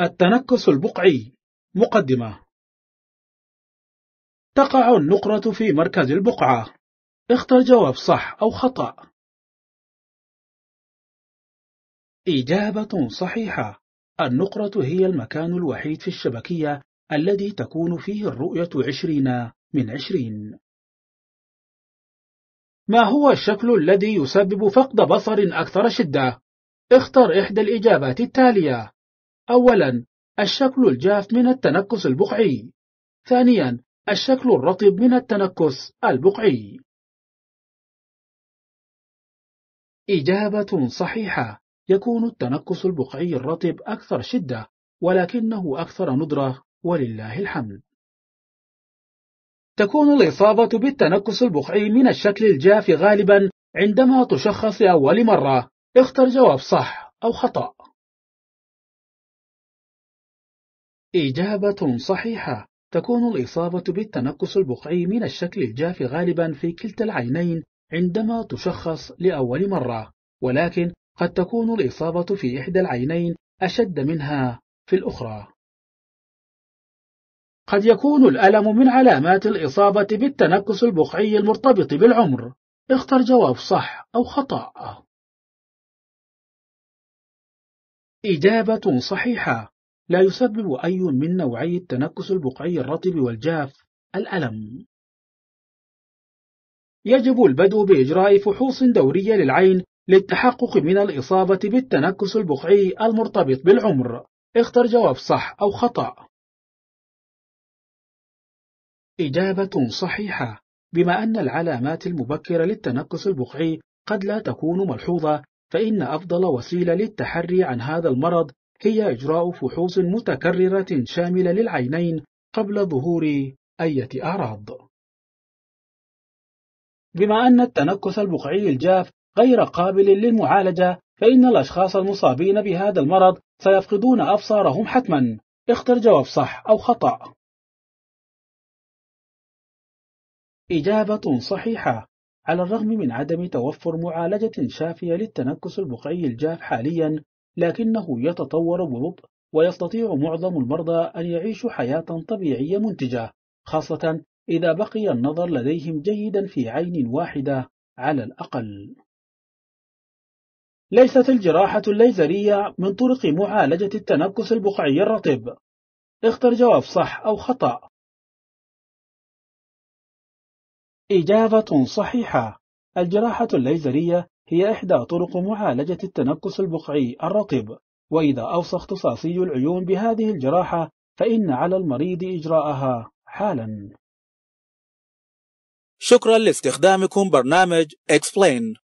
التنكس البقعي مقدمة تقع النقرة في مركز البقعة اختر جواب صح أو خطأ إجابة صحيحة النقرة هي المكان الوحيد في الشبكية الذي تكون فيه الرؤية عشرين من عشرين ما هو الشكل الذي يسبب فقد بصر أكثر شدة؟ اختر إحدى الإجابات التالية أولا الشكل الجاف من التنكس البقعي ثانيا الشكل الرطب من التنكس البقعي إجابة صحيحة يكون التنكس البقعي الرطب أكثر شدة ولكنه أكثر ندرة ولله الحمد تكون الإصابة بالتنكس البقعي من الشكل الجاف غالبا عندما تشخص أول مرة اختر جواب صح أو خطأ إجابة صحيحة تكون الإصابة بالتنكس البقعي من الشكل الجاف غالبا في كلتا العينين عندما تشخص لأول مرة ولكن قد تكون الإصابة في إحدى العينين أشد منها في الأخرى قد يكون الألم من علامات الإصابة بالتنكس البقعي المرتبط بالعمر اختر جواب صح أو خطأ إجابة صحيحة لا يسبب أي من نوعي التنكس البقعي الرطب والجاف الألم يجب البدء بإجراء فحوص دورية للعين للتحقق من الإصابة بالتنكس البقعي المرتبط بالعمر اختر جواب صح أو خطأ إجابة صحيحة بما أن العلامات المبكرة للتنقص البقعي قد لا تكون ملحوظة فإن أفضل وسيلة للتحري عن هذا المرض هي إجراء فحوص متكررة شاملة للعينين قبل ظهور أية أعراض بما أن التنكس البقعي الجاف غير قابل للمعالجة فإن الأشخاص المصابين بهذا المرض سيفقدون أبصارهم حتما اختر جواب صح أو خطأ إجابة صحيحة على الرغم من عدم توفر معالجة شافية للتنكس البقعي الجاف حاليا لكنه يتطور ببطء ويستطيع معظم المرضى أن يعيشوا حياة طبيعية منتجة خاصة إذا بقي النظر لديهم جيدا في عين واحدة على الأقل ليست الجراحة الليزرية من طرق معالجة التنكس البقعي الرطب اختر جواب صح أو خطأ إجابة صحيحة الجراحة الليزرية هي إحدى طرق معالجة التنكس البقعي الرطب وإذا أوصى اختصاصي العيون بهذه الجراحة فإن على المريض إجراءها حالا شكرا لاستخدامكم برنامج Explain